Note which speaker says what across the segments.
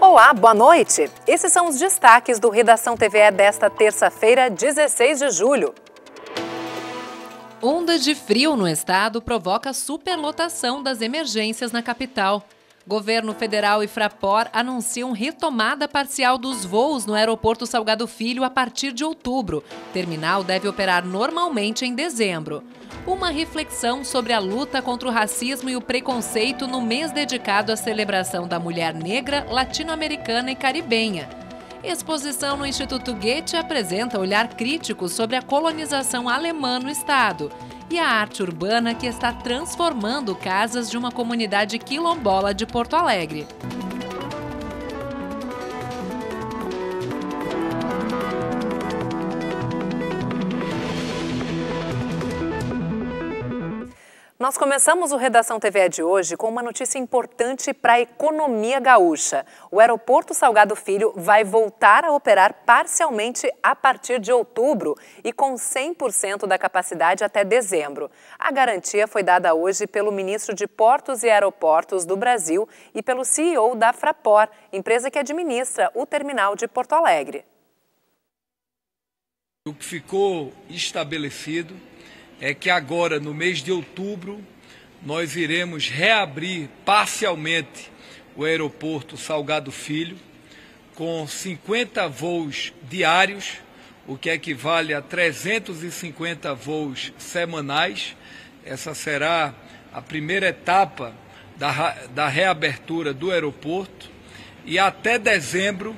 Speaker 1: Olá, boa noite! Esses são os destaques do Redação TVE desta terça-feira, 16 de julho. Onda de frio no estado provoca superlotação das emergências na capital. Governo Federal e Fraport anunciam retomada parcial dos voos no Aeroporto Salgado Filho a partir de outubro. Terminal deve operar normalmente em dezembro. Uma reflexão sobre a luta contra o racismo e o preconceito no mês dedicado à celebração da mulher negra, latino-americana e caribenha. Exposição no Instituto Goethe apresenta olhar crítico sobre a colonização alemã no Estado e a arte urbana que está transformando casas de uma comunidade quilombola de Porto Alegre. Nós começamos o Redação TV de hoje com uma notícia importante para a economia gaúcha. O aeroporto Salgado Filho vai voltar a operar parcialmente a partir de outubro e com 100% da capacidade até dezembro. A garantia foi dada hoje pelo ministro de Portos e Aeroportos do Brasil e pelo CEO da Frapor, empresa que administra o terminal de Porto Alegre.
Speaker 2: O que ficou estabelecido é que agora, no mês de outubro, nós iremos reabrir parcialmente o aeroporto Salgado Filho, com 50 voos diários, o que equivale a 350 voos semanais. Essa será a primeira etapa da, da reabertura do aeroporto. E até dezembro,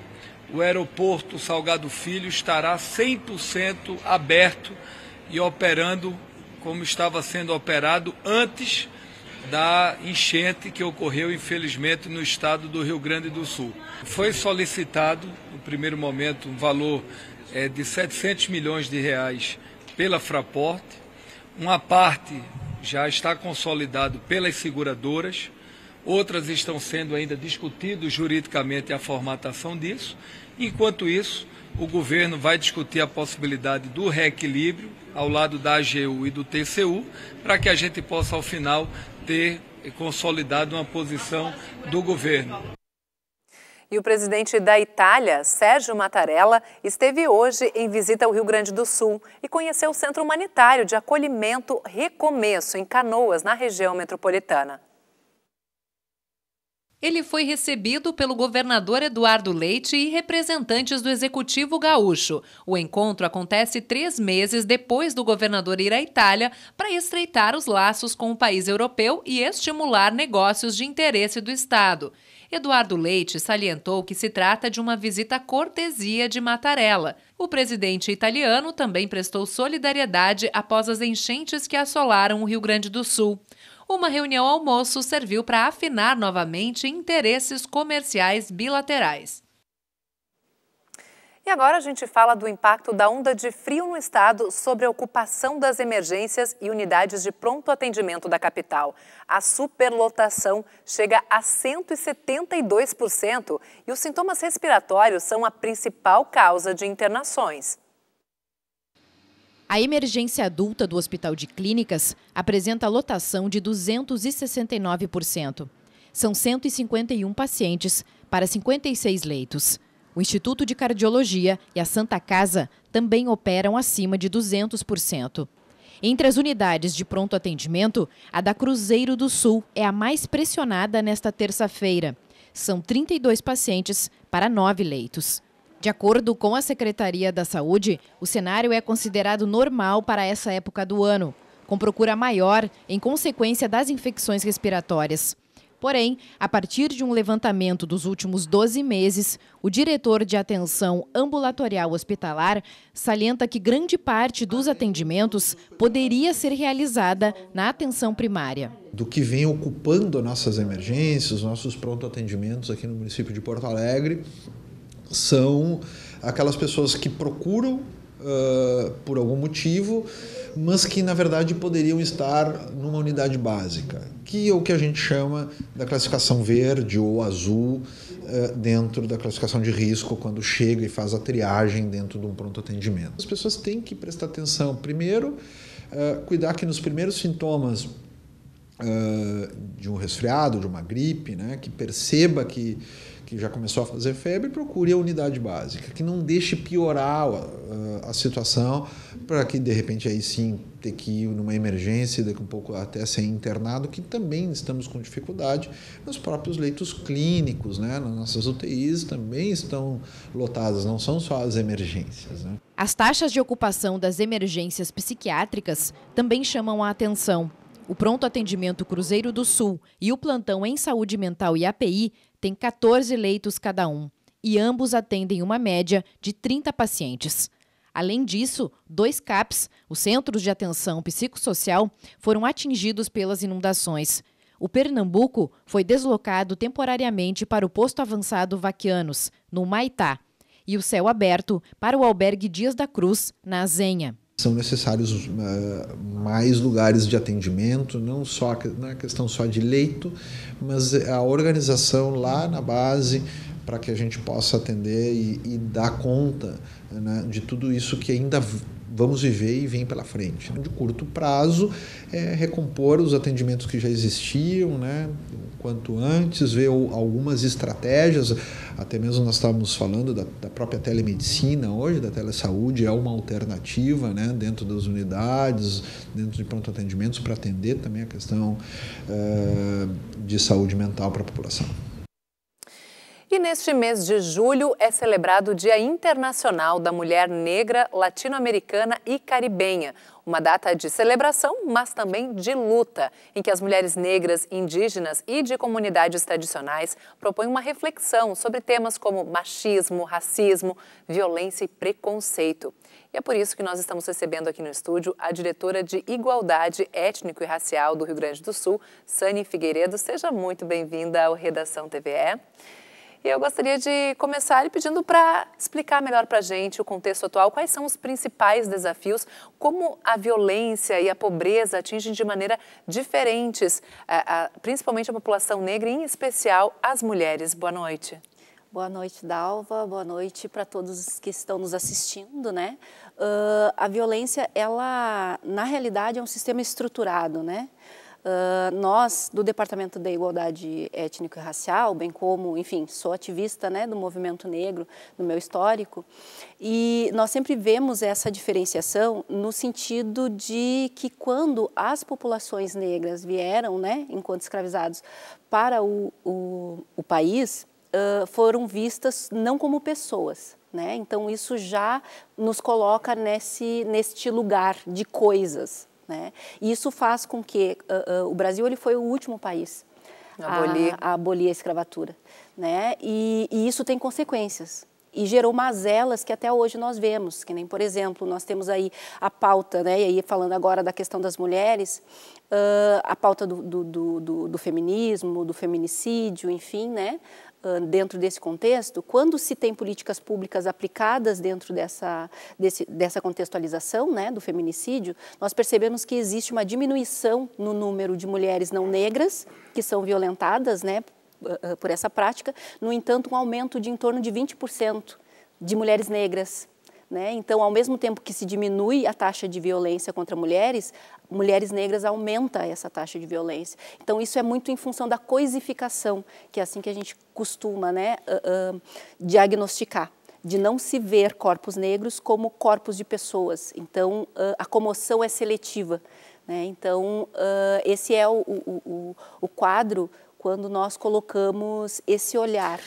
Speaker 2: o aeroporto Salgado Filho estará 100% aberto e operando como estava sendo operado antes da enchente que ocorreu, infelizmente, no estado do Rio Grande do Sul. Foi solicitado, no primeiro momento, um valor é, de 700 milhões de reais pela Fraport. uma parte já está consolidado pelas seguradoras, outras estão sendo ainda discutidas juridicamente a formatação disso. Enquanto isso, o governo vai discutir a possibilidade do reequilíbrio ao lado da AGU e do TCU, para que a gente possa, ao final, ter consolidado uma posição do governo.
Speaker 1: E o presidente da Itália, Sérgio Mattarella, esteve hoje em visita ao Rio Grande do Sul e conheceu o Centro Humanitário de Acolhimento Recomeço, em Canoas, na região metropolitana. Ele foi recebido pelo governador Eduardo Leite e representantes do Executivo Gaúcho. O encontro acontece três meses depois do governador ir à Itália para estreitar os laços com o país europeu e estimular negócios de interesse do Estado. Eduardo Leite salientou que se trata de uma visita cortesia de Mattarella. O presidente italiano também prestou solidariedade após as enchentes que assolaram o Rio Grande do Sul uma reunião almoço serviu para afinar novamente interesses comerciais bilaterais. E agora a gente fala do impacto da onda de frio no estado sobre a ocupação das emergências e unidades de pronto atendimento da capital. A superlotação chega a 172% e os sintomas respiratórios são a principal causa de internações.
Speaker 3: A emergência adulta do Hospital de Clínicas apresenta lotação de 269%. São 151 pacientes para 56 leitos. O Instituto de Cardiologia e a Santa Casa também operam acima de 200%. Entre as unidades de pronto atendimento, a da Cruzeiro do Sul é a mais pressionada nesta terça-feira. São 32 pacientes para 9 leitos. De acordo com a Secretaria da Saúde, o cenário é considerado normal para essa época do ano, com procura maior em consequência das infecções respiratórias. Porém, a partir de um levantamento dos últimos 12 meses, o diretor de atenção ambulatorial hospitalar salienta que grande parte dos atendimentos poderia ser realizada na atenção primária.
Speaker 4: Do que vem ocupando nossas emergências, nossos pronto atendimentos aqui no município de Porto Alegre, são aquelas pessoas que procuram uh, por algum motivo, mas que na verdade poderiam estar numa unidade básica, que é o que a gente chama da classificação verde ou azul uh, dentro da classificação de risco quando chega e faz a triagem dentro de um pronto atendimento. As pessoas têm que prestar atenção primeiro, uh, cuidar que nos primeiros sintomas de um resfriado, de uma gripe, né, que perceba que que já começou a fazer febre, procure a unidade básica, que não deixe piorar a, a, situação para que de repente aí sim ter que ir numa emergência, daqui a um pouco até ser internado, que também estamos com dificuldade. Os próprios leitos clínicos, né, nas nossas UTIs também estão lotadas, não são só as emergências. Né?
Speaker 3: As taxas de ocupação das emergências psiquiátricas também chamam a atenção. O Pronto Atendimento Cruzeiro do Sul e o Plantão em Saúde Mental e API têm 14 leitos cada um e ambos atendem uma média de 30 pacientes. Além disso, dois CAPs, os Centros de Atenção Psicossocial, foram atingidos pelas inundações. O Pernambuco foi deslocado temporariamente para o posto avançado Vaquianos, no Maitá, e o céu aberto para o albergue Dias da Cruz, na Azenha
Speaker 4: são necessários uh, mais lugares de atendimento, não só na é questão só de leito, mas a organização lá na base para que a gente possa atender e, e dar conta né, de tudo isso que ainda vamos viver e vem pela frente. De curto prazo, é recompor os atendimentos que já existiam, né, quanto antes, ver algumas estratégias, até mesmo nós estávamos falando da, da própria telemedicina hoje, da telesaúde, é uma alternativa né, dentro das unidades, dentro de pronto atendimentos, para atender também a questão uh, de saúde mental para a população.
Speaker 1: E neste mês de julho é celebrado o Dia Internacional da Mulher Negra, Latino-Americana e Caribenha. Uma data de celebração, mas também de luta, em que as mulheres negras, indígenas e de comunidades tradicionais propõem uma reflexão sobre temas como machismo, racismo, violência e preconceito. E é por isso que nós estamos recebendo aqui no estúdio a diretora de Igualdade Étnico e Racial do Rio Grande do Sul, Sani Figueiredo. Seja muito bem-vinda ao Redação TVE. E eu gostaria de começar lhe pedindo para explicar melhor para a gente o contexto atual, quais são os principais desafios, como a violência e a pobreza atingem de maneira diferentes, eh, principalmente a população negra, e em especial as mulheres. Boa
Speaker 5: noite. Boa noite, Dalva. Boa noite para todos que estão nos assistindo, né? Uh, a violência, ela, na realidade, é um sistema estruturado, né? Ah, nós, do Departamento da Igualdade Étnico e Racial, bem como, enfim, sou ativista né, do movimento negro, no meu histórico, e nós sempre vemos essa diferenciação no sentido de que quando as populações negras vieram, né, enquanto escravizados, para o, o, o país, uh, foram vistas não como pessoas, né? Então, isso já nos coloca nesse, neste lugar de coisas, né? E isso faz com que uh, uh, o Brasil ele foi o último país abolir. A, a, abolir a escravatura. Né? E, e, isso tem consequências. E gerou mazelas que até hoje nós vemos, que nem, por exemplo, nós temos aí a pauta, né? e aí falando agora da questão das mulheres, uh, a pauta do do, do, do, do, feminismo, do feminicídio, enfim, né? dentro desse contexto, quando se tem políticas públicas aplicadas dentro dessa, desse, dessa contextualização né, do feminicídio, nós percebemos que existe uma diminuição no número de mulheres não negras que são violentadas né, por essa prática, no entanto, um aumento de em torno de 20% de mulheres negras né? Então, ao mesmo tempo que se diminui a taxa de violência contra mulheres, mulheres negras aumenta essa taxa de violência. Então, isso é muito em função da coisificação, que é assim que a gente costuma né, uh, uh, diagnosticar de não se ver corpos negros como corpos de pessoas. Então, ah, a comoção é seletiva. Né? Então, esse é o, o, o, o quadro quando nós colocamos esse olhar.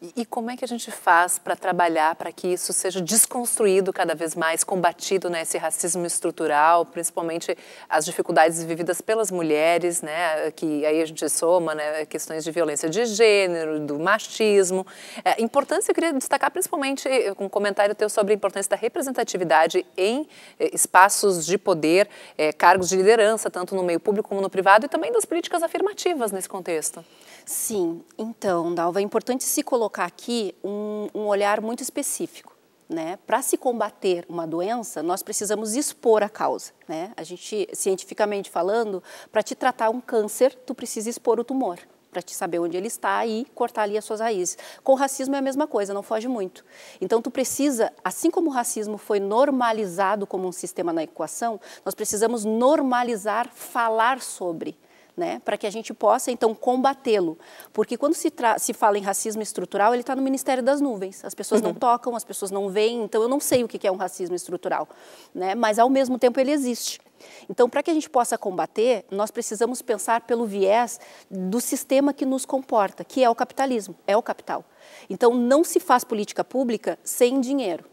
Speaker 5: E, e como é que a gente faz para trabalhar para que isso seja desconstruído cada vez
Speaker 1: mais, combatido né, esse racismo estrutural, principalmente as dificuldades vividas pelas mulheres, né, que aí a gente soma né, questões de violência de gênero, do machismo. É, importância, eu queria destacar principalmente eh, um comentário teu sobre a importância da representatividade em eh, espaços de poder, é, cargos de liderança, tanto no meio público como no
Speaker 5: privado, e também das políticas afirmativas nesse contexto. Sim, então, Dalva, é importante se colocar colocar aqui um, um olhar muito específico. Né? Para se combater uma doença, nós precisamos expor a causa. Né? A gente, cientificamente falando, para te tratar um câncer, tu precisa expor o tumor para te saber onde ele está e cortar ali as suas raízes. Com o racismo é a mesma coisa, não foge muito. Então tu precisa, assim como o racismo foi normalizado como um sistema na equação, nós precisamos normalizar falar sobre né, para que a gente possa então combatê-lo. Porque quando se, se fala em racismo estrutural, ele está no Ministério das Nuvens. As pessoas uhum. não tocam, as pessoas não veem, então eu não sei o que é um racismo estrutural, né? Mas ao mesmo tempo ele existe. Então, para que a gente possa combater, nós precisamos pensar pelo viés do sistema que nos comporta, que é o capitalismo, é o capital. Então, não se faz política pública sem dinheiro.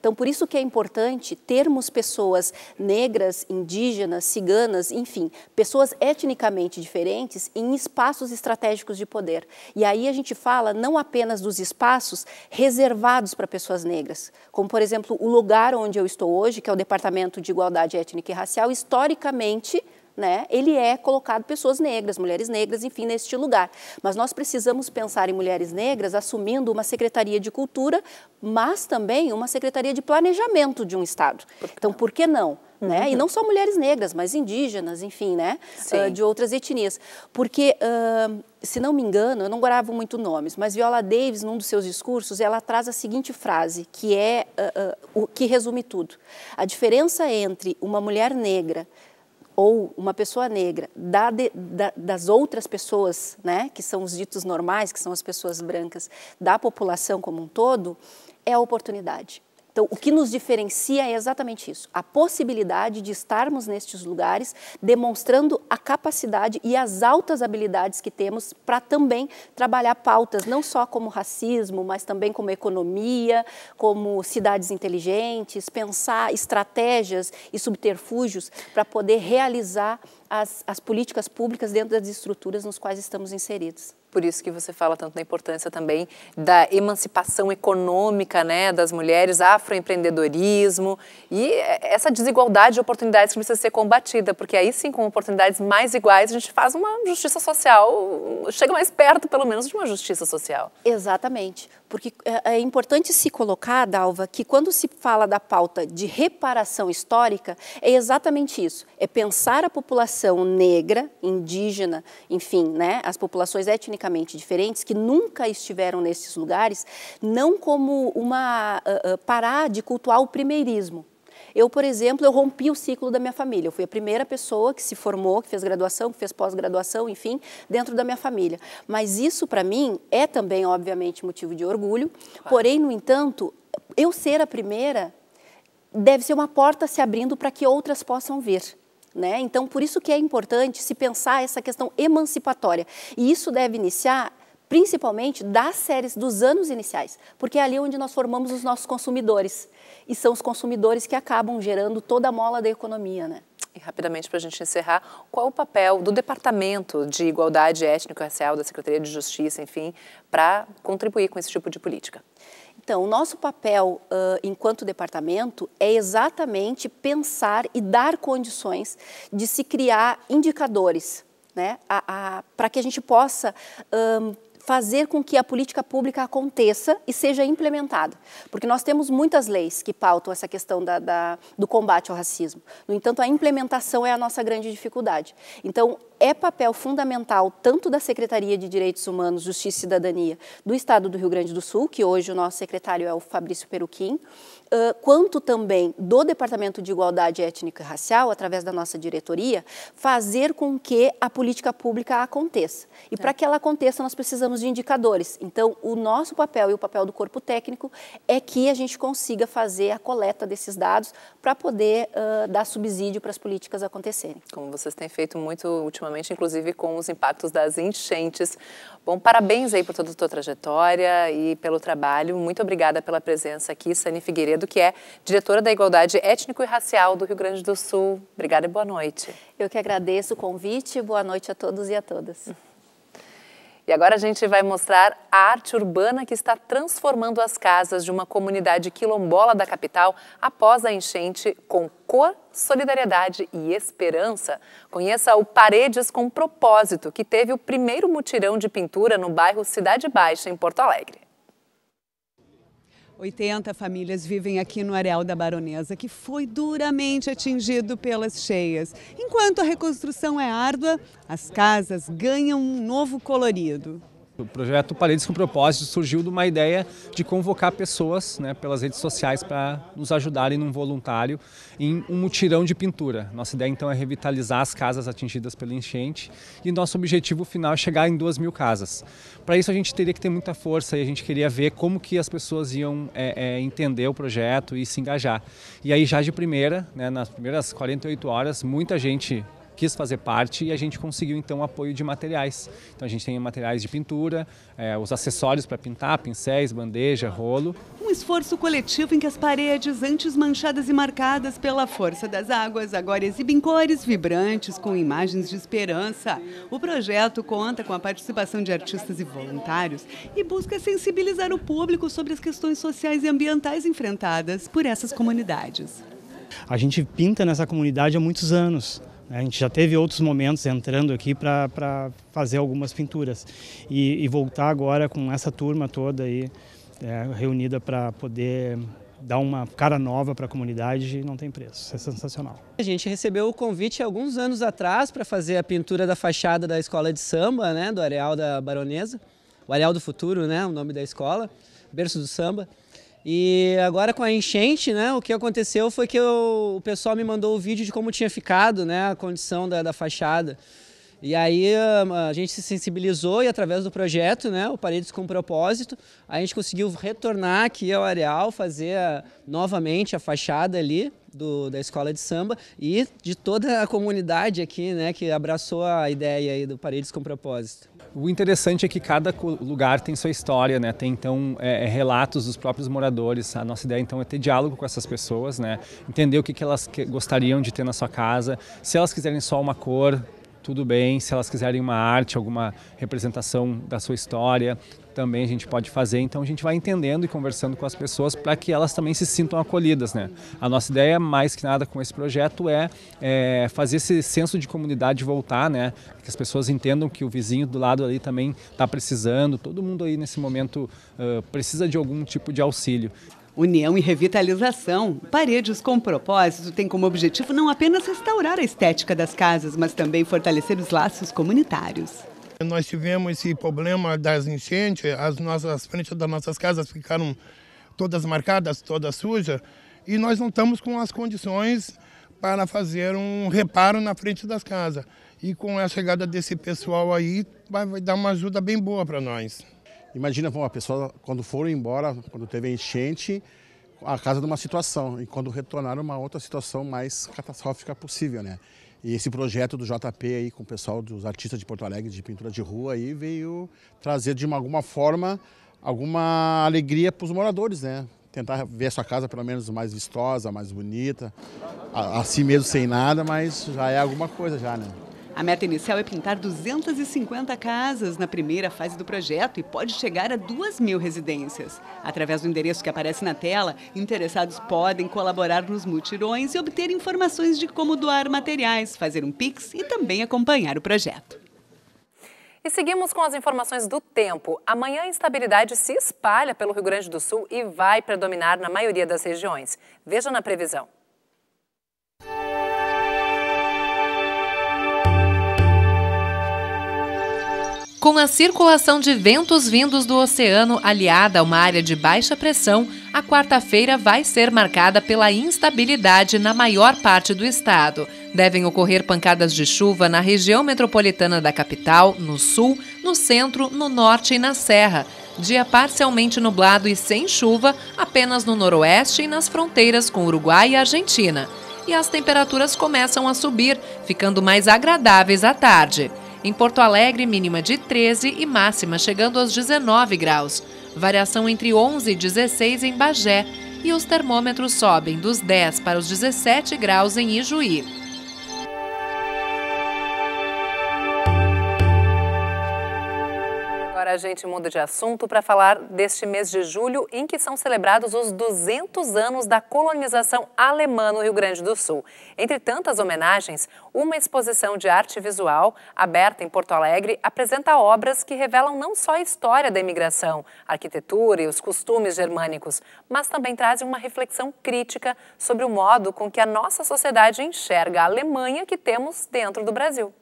Speaker 5: Então, por isso que é importante termos pessoas negras, indígenas, ciganas, enfim, pessoas etnicamente diferentes em espaços estratégicos de poder. E aí a gente fala não apenas dos espaços reservados para pessoas negras, como, por exemplo, o lugar onde eu estou hoje, que é o Departamento de Igualdade Étnica e Racial, historicamente né, ele é colocado pessoas negras, mulheres negras, enfim, neste lugar. Mas nós precisamos pensar em mulheres negras assumindo uma secretaria de cultura, mas também uma secretaria de planejamento de um Estado. Por então, por que não? Né? Uhum. E não só mulheres negras, mas indígenas, enfim, né? Uh, de outras etnias. Porque, uh, se não me engano, eu não gravo muito nomes, mas Viola Davis, num dos seus discursos, ela traz a seguinte frase, que é uh, o que resume tudo. A diferença entre uma mulher negra ou uma pessoa negra da de, da, das outras pessoas, né, que são os ditos normais, que são as pessoas brancas, da população como um todo, é a oportunidade. Então, o que nos diferencia é exatamente isso: a possibilidade de estarmos nestes lugares, demonstrando a capacidade e as altas habilidades que temos para também trabalhar pautas, não só como racismo, mas também como economia, como cidades inteligentes, pensar estratégias e subterfúgios para poder realizar as, as políticas públicas dentro das estruturas nos quais estamos inseridos.
Speaker 1: Por isso que você fala tanto da importância também da emancipação econômica né, das mulheres, afroempreendedorismo e essa desigualdade de oportunidades que precisa ser combatida, porque aí sim, com oportunidades mais
Speaker 5: iguais, a gente faz uma justiça social, chega mais perto, pelo menos, de uma justiça social. Exatamente. Porque é, é importante se colocar, Dalva, que quando se fala da pauta de reparação histórica, é exatamente isso. É pensar a população negra, indígena, enfim, né, as populações etnicamente diferentes que nunca estiveram nesses lugares, não como uma uh, ah, uh, ah, parar de cultuar o primeirismo, eu, por exemplo, eu rompi o ciclo da minha família. Eu fui a primeira pessoa que se formou, que fez graduação, que fez pós-graduação, enfim, dentro da minha família. Mas isso, para mim, é também, obviamente, motivo de orgulho. Claro. Porém, no entanto, eu ser a primeira deve ser uma porta se abrindo para que outras possam vir. Né? Então, por isso que é importante se pensar essa questão emancipatória. E isso deve iniciar principalmente das séries dos anos iniciais, porque é ali onde nós formamos os nossos consumidores. E são os consumidores que acabam gerando toda a mola da economia, né? E rapidamente, para a gente encerrar, qual é o papel
Speaker 1: do Departamento de Igualdade Étnico-Racial, da Secretaria de Justiça, enfim, para
Speaker 5: contribuir com esse tipo de política? Então, o nosso papel uh, enquanto departamento é exatamente pensar e dar condições de se criar indicadores né, para que a gente possa fazer com que a política pública aconteça e seja implementada. Porque nós temos muitas leis que pautam essa questão da, da, do combate ao racismo. No entanto, a implementação é a nossa grande dificuldade. Então, é papel fundamental tanto da Secretaria de Direitos Humanos, Justiça e Cidadania do Estado do Rio Grande do Sul, que hoje o nosso secretário é o Fabrício Peruquim, uh, quanto também do Departamento de Igualdade Étnica e Racial, através da nossa diretoria, fazer com que a política pública aconteça. E é. Tá. para que ela aconteça, nós precisamos de indicadores. Então, o nosso papel e o papel do corpo técnico é que a gente consiga fazer a coleta desses dados para poder uh, dar subsídio para as políticas acontecerem. Como vocês têm feito muito
Speaker 1: ultimamente, inclusive com os impactos das enchentes. Bom, parabéns aí por toda a sua trajetória e pelo trabalho. Muito obrigada pela presença aqui, Sani Figueiredo que é diretora da Igualdade Étnico e Racial do Rio Grande do Sul. Obrigada e boa noite. Eu que agradeço o convite, boa noite a todos e a todas. E agora a gente vai mostrar a arte urbana que está transformando as casas de uma comunidade quilombola da capital após a enchente com cor, solidariedade e esperança. Conheça o Paredes com Propósito, que teve o primeiro mutirão de pintura no bairro Cidade Baixa, em Porto Alegre.
Speaker 6: 80 famílias vivem aqui no areal da Baronesa, que foi duramente atingido pelas cheias. Enquanto a reconstrução é árdua, as casas ganham um novo colorido.
Speaker 7: O projeto Paredes com Propósito surgiu de uma ideia de convocar pessoas né, pelas redes sociais para nos ajudarem num voluntário em um mutirão de pintura. Nossa ideia então é revitalizar as casas atingidas pela enchente e nosso objetivo final é chegar em duas mil casas. Para isso a gente teria que ter muita força e a gente queria ver como que as pessoas iam é, é, entender o projeto e se engajar. E aí já de primeira, né, nas primeiras 48 horas, muita gente quis fazer parte e a gente conseguiu então apoio de materiais. Então a gente tem materiais de pintura, é, os acessórios para pintar, pincéis, bandeja, rolo.
Speaker 6: Um esforço coletivo em que as paredes, antes manchadas e marcadas pela força das águas, agora exibem cores vibrantes com imagens de esperança. O projeto conta com a participação de artistas e voluntários e busca sensibilizar o público sobre as questões sociais e ambientais enfrentadas por essas comunidades.
Speaker 8: A gente pinta nessa comunidade há muitos anos. A gente já teve outros momentos entrando aqui para fazer algumas pinturas e, e, voltar agora com essa turma toda aí é, reunida para poder dar uma cara nova para a comunidade não tem preço. é sensacional.
Speaker 7: A gente recebeu o convite alguns anos atrás para fazer a pintura da fachada da escola de samba, né, do Areal da Baronesa, o Areal do Futuro, né, o nome da escola, berço do samba. E agora com a enchente, né, o que aconteceu foi que eu, o pessoal me mandou o vídeo de como tinha ficado né, a condição da, da fachada. E aí ah, a gente se sensibilizou e através do projeto, né, o Paredes com Propósito, a gente conseguiu retornar aqui ao areal, fazer a, novamente a fachada ali do, da escola de samba e de toda a comunidade aqui, né, que abraçou a ideia aí do Paredes com Propósito. O interessante é que cada lugar tem sua história, né? Tem então é, é, relatos dos próprios moradores. A nossa ideia então é ter diálogo com essas pessoas, né? Entender o que, que elas que gostariam de ter na sua casa. Se elas quiserem só uma cor, tudo bem. Se elas quiserem uma arte, alguma representação da sua história, também a gente pode fazer. Então a gente vai entendendo e conversando com as pessoas para que elas também se sintam acolhidas, né? A nossa ideia, mais que nada com esse projeto, é, é fazer esse senso de comunidade voltar, né? Que as pessoas entendam que o vizinho do lado ali também está precisando, todo mundo aí nesse momento uh, precisa de algum tipo de auxílio. União e Revitalização. Paredes com
Speaker 6: Propósito tem como objetivo não apenas restaurar a estética das casas, mas também fortalecer os laços comunitários.
Speaker 2: Nós tivemos esse problema das enchentes, as nossas frentes das nossas casas ficaram todas marcadas, todas sujas, e nós não estamos com as condições para fazer um reparo na frente das casas. E com a
Speaker 4: chegada desse pessoal aí, vai, vai dar uma ajuda bem boa para nós. Imagina, bom, a pessoa quando foram embora, quando teve enchente, a casa de uma situação e quando retornaram uma outra situação mais catastrófica possível, né? E esse projeto do JP aí com o pessoal dos artistas de Porto Alegre de pintura de rua aí veio trazer de uma, alguma forma alguma alegria para os moradores, né? Tentar ver a sua casa pelo menos mais vistosa, mais bonita, assim mesmo sem nada, mas já é alguma coisa já, né? A meta inicial
Speaker 6: é pintar 250 casas na primeira fase do projeto e pode chegar a 2 mil residências. Através do endereço que aparece na tela, interessados podem colaborar nos mutirões e obter informações de como doar materiais, fazer um Pix e também acompanhar o projeto.
Speaker 1: E seguimos com as informações do tempo. Amanhã a instabilidade se espalha pelo Rio Grande do Sul e vai predominar na maioria das regiões. Veja na previsão. Com a circulação de ventos vindos do oceano aliada a uma área de baixa pressão, a quarta-feira vai ser marcada pela instabilidade na maior parte do estado. Devem ocorrer pancadas de chuva na região metropolitana da capital, no sul, no centro, no norte e na serra. Dia parcialmente nublado e sem chuva, apenas no noroeste e nas fronteiras com Uruguai e Argentina. E as temperaturas começam a subir, ficando mais agradáveis à tarde. Em Porto Alegre, mínima de 13 e máxima chegando aos 19 graus. Variação entre 11 e 16 em Bagé. E os termômetros sobem dos 10 para os 17 graus em Ijuí. agora a gente muda de assunto para falar deste mês de julho em que são celebrados os 200 anos da colonização alemã no Rio Grande do Sul. Entre tantas homenagens, uma exposição de arte visual aberta em Porto Alegre apresenta obras que revelam não só a história da imigração, a arquitetura e os costumes germânicos, mas também trazem uma reflexão crítica sobre o modo com que a nossa sociedade enxerga a Alemanha que temos dentro do Brasil.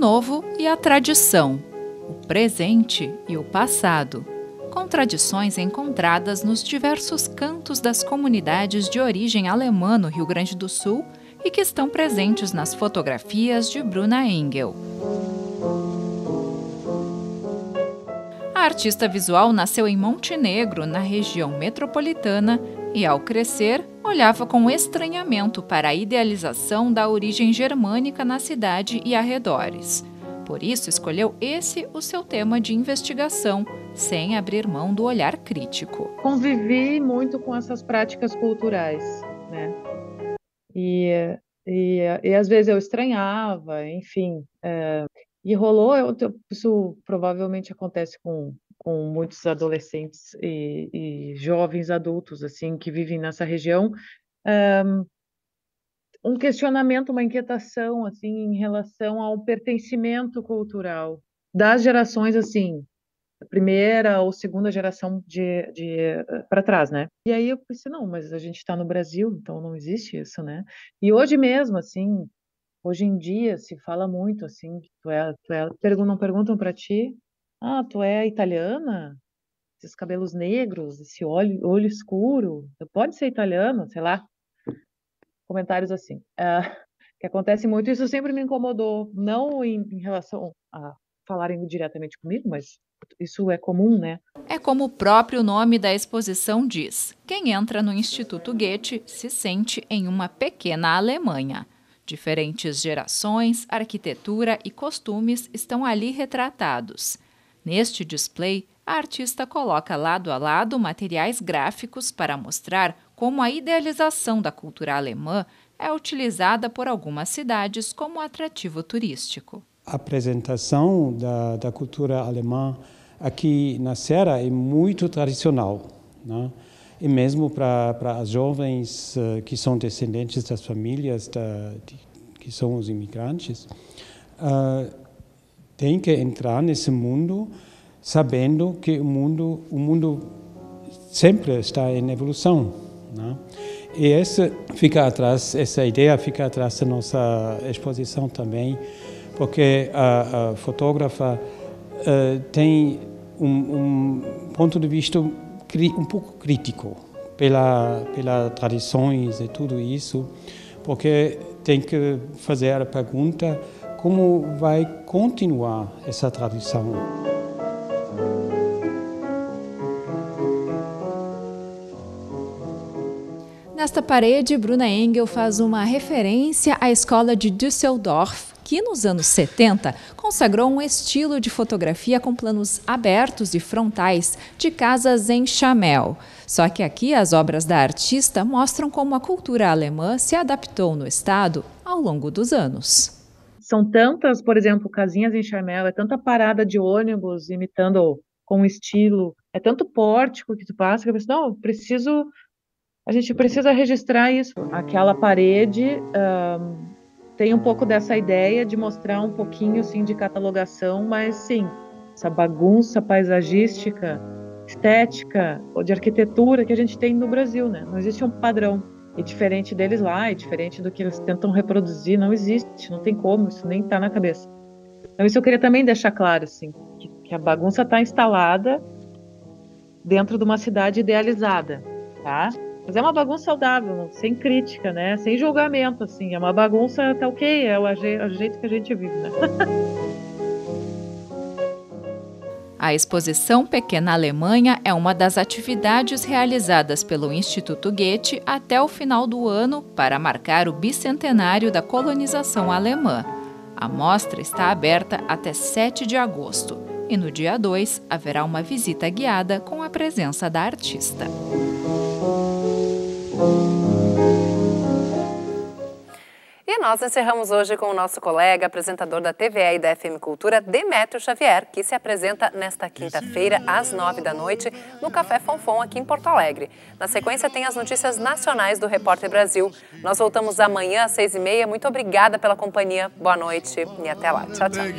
Speaker 9: novo e a tradição, o presente e o passado, contradições encontradas nos diversos cantos das comunidades de origem alemã no Rio Grande do Sul e que estão presentes nas fotografias de Bruna Engel. A artista visual nasceu em Montenegro, na região metropolitana, e, ao crescer, olhava com estranhamento para a idealização da origem germânica na cidade e arredores. Por isso, escolheu esse o seu tema de investigação,
Speaker 10: sem abrir mão do olhar crítico. Convivi muito com essas práticas culturais, né? E, e, e às vezes eu estranhava, enfim. É, e rolou, eu, isso provavelmente acontece com com muitos adolescentes e, e, jovens adultos assim que vivem nessa região um, ah, um questionamento uma inquietação assim em relação ao pertencimento cultural das gerações assim primeira ou segunda geração de, de ah, para trás, né? E aí eu pensei não, mas a gente está no Brasil, então não existe isso, né? E hoje mesmo, assim, hoje em dia se fala muito assim, tu é, tu é, pergun não perguntam para ti ah, tu é italiana? Esses cabelos negros, esse olho, olho escuro. pode ser italiana, sei lá. Comentários assim. Uh, que acontece muito, isso sempre me incomodou. Não em, em relação a falarem diretamente comigo, mas isso é comum, né?
Speaker 9: É como o próprio nome da exposição diz: quem entra no Instituto Goethe se sente em uma pequena Alemanha. Diferentes gerações, arquitetura e costumes estão ali retratados. Neste display, a artista coloca lado a lado materiais gráficos para mostrar como a idealização da cultura alemã é utilizada por algumas cidades como atrativo
Speaker 8: turístico. A apresentação da, da cultura alemã aqui na Serra é muito tradicional. Né? E mesmo para as jovens eh, que são descendentes das famílias da, de, que são os imigrantes, uh, tem que entrar nesse mundo sabendo que o mundo, o mundo sempre está em evolução. Né? E essa fica atrás, essa ideia fica atrás da nossa exposição também, porque a, a fotógrafa uh, tem um, um, ponto de vista um pouco crítico pela pelas tradições e tudo isso, porque tem que fazer a pergunta como vai continuar essa tradição.
Speaker 9: Nesta parede, Bruna Engel faz uma referência à escola de Düsseldorf, que nos anos 70 consagrou um estilo de fotografia com planos abertos e frontais de casas em chamel. Só que aqui as obras da artista mostram como a cultura alemã se adaptou no estado ao longo dos anos são
Speaker 10: tantas, por exemplo, casinhas em Charmel, é tanta parada de ônibus imitando com estilo, é tanto pórtico que tu passa que eu penso, não, preciso, a gente precisa registrar isso. Aquela parede um, tem um pouco dessa ideia de mostrar um pouquinho, sim, de catalogação, mas sim, essa bagunça paisagística, estética ou de arquitetura que a gente tem no Brasil, né? Não existe um padrão é diferente deles lá, e é diferente do que eles tentam reproduzir, não existe, não tem como, isso nem está na cabeça. Então isso eu queria também deixar claro, assim, que, que a bagunça está instalada dentro de uma cidade idealizada, tá? Mas é uma bagunça saudável, sem crítica, né? Sem julgamento, assim. É uma bagunça, tá ok, é o, é o jeito que a gente vive,
Speaker 8: né?
Speaker 10: A exposição Pequena
Speaker 9: Alemanha é uma das atividades realizadas pelo Instituto Goethe até o final do ano para marcar o bicentenário da colonização alemã. A mostra está aberta até 7 de agosto e no dia 2 haverá uma visita guiada com a presença da artista.
Speaker 1: E nós encerramos hoje com o nosso colega, apresentador da TVE e da FM Cultura, Demétrio Xavier, que se apresenta nesta quinta-feira, às nove da noite, no Café Fonfon, aqui em Porto Alegre. Na sequência, tem as notícias nacionais do Repórter Brasil. Nós voltamos amanhã, às seis e meia. Muito obrigada pela companhia. Boa noite e
Speaker 4: até lá. Tchau, tchau.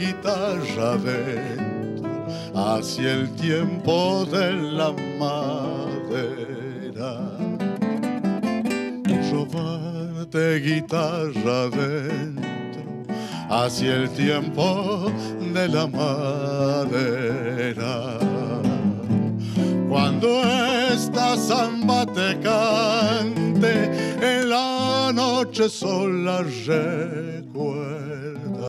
Speaker 4: Te guitarra dentro hacia el tiempo de la madera. Cuando esta samba te cante, en la noche sola recuerda